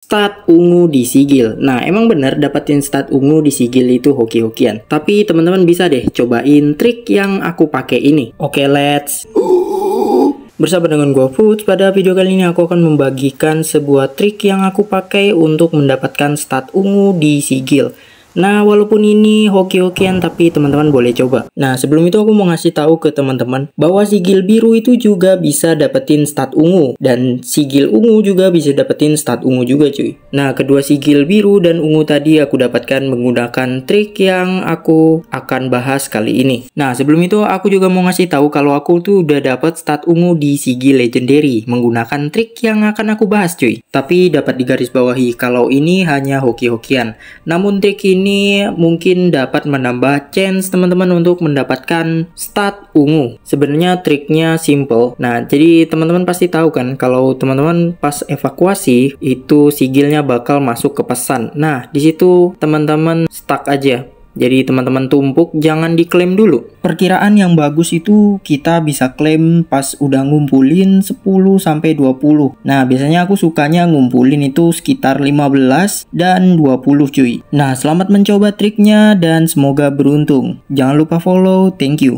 Stat ungu di sigil. Nah, emang bener dapetin stat ungu di sigil itu hoki-hokian. Tapi teman-teman bisa deh cobain trik yang aku pakai ini. Oke, okay, let's. Bersama dengan gua Food, pada video kali ini aku akan membagikan sebuah trik yang aku pakai untuk mendapatkan stat ungu di sigil. Nah, walaupun ini hoki-hokian tapi teman-teman boleh coba. Nah, sebelum itu aku mau ngasih tahu ke teman-teman bahwa sigil biru itu juga bisa dapetin stat ungu dan sigil ungu juga bisa dapetin stat ungu juga, cuy. Nah, kedua sigil biru dan ungu tadi aku dapatkan menggunakan trik yang aku akan bahas kali ini. Nah, sebelum itu aku juga mau ngasih tahu kalau aku tuh udah dapat stat ungu di sigil legendary menggunakan trik yang akan aku bahas, cuy. Tapi dapat digarisbawahi kalau ini hanya hoki-hokian. Namun trik ini ini mungkin dapat menambah chance teman-teman untuk mendapatkan stat ungu. Sebenarnya triknya simple. Nah, jadi teman-teman pasti tahu kan kalau teman-teman pas evakuasi itu sigilnya bakal masuk ke pesan. Nah, di situ teman-teman stuck aja jadi teman-teman tumpuk jangan diklaim dulu. Perkiraan yang bagus itu kita bisa klaim pas udah ngumpulin 10 sampai 20. Nah, biasanya aku sukanya ngumpulin itu sekitar 15 dan 20 cuy. Nah, selamat mencoba triknya dan semoga beruntung. Jangan lupa follow. Thank you.